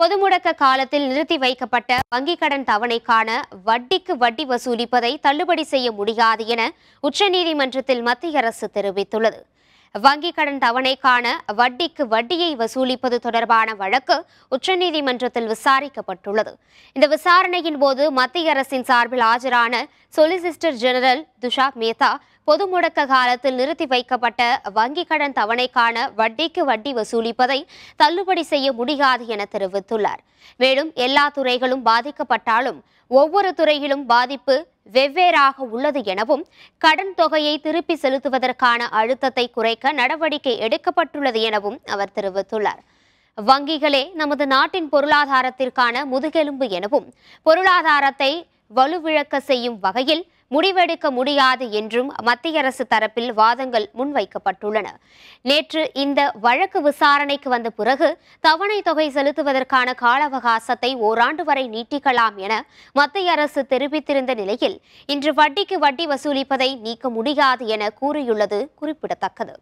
பொது முடக்க காலத்தில் நிறுத்தி வைக்கப்பட்ட வங்கிக் கடன் தவணைக்கான வட்டிக்கு வட்டி வசூலிப்பதை தள்ளுபடி செய்ய முடியாது என உச்சநீதிமன்றத்தில் மத்திய அரசு தெரிவித்துள்ளது வங்கிக் கடன் தவணைக்கான வட்டிக்கு வட்டியை வசூலிப்பது தொடர்பான வழக்கு உச்சநீதிமன்றத்தில் விசாரிக்கப்பட்டுள்ளது இந்த விசாரணையின் போது மத்திய அரசின் சார்பில் ஆஜரான சொலிசிஸ்டர் ஜெனரல் துஷாக் மேத்தா பொது முடக்க காலத்தில் நிறுத்தி வைக்கப்பட்ட வங்கிக் கடன் தவணைக்கான வட்டிக்கு வட்டி வசூலிப்பதை தள்ளுபடி செய்ய முடியாது என தெரிவித்துள்ளார் மேலும் எல்லா துறைகளும் பாதிக்கப்பட்டாலும் ஒவ்வொரு துறையிலும் பாதிப்பு வெவ்வேறாக உள்ளது எனவும் கடன் தொகையை திருப்பி செலுத்துவதற்கான அழுத்தத்தை குறைக்க நடவடிக்கை எடுக்கப்பட்டுள்ளது எனவும் அவர் தெரிவித்துள்ளார் வங்கிகளே நமது நாட்டின் பொருளாதாரத்திற்கான முதுகெலும்பு எனவும் பொருளாதாரத்தை வலுவிழக்க செய்யும் வகையில் முடிவெடுக்க முடியாது என்றும் மத்திய அரசு தரப்பில் வாதங்கள் முன்வைக்கப்பட்டுள்ளன நேற்று இந்த வழக்கு விசாரணைக்கு வந்த பிறகு தவணை தொகை செலுத்துவதற்கான கால அவகாசத்தை ஓராண்டு வரை நீட்டிக்கலாம் என மத்திய அரசு தெரிவித்திருந்த நிலையில் இன்று வட்டிக்கு வட்டி வசூலிப்பதை நீக்க முடியாது என கூறியுள்ளது குறிப்பிடத்தக்கது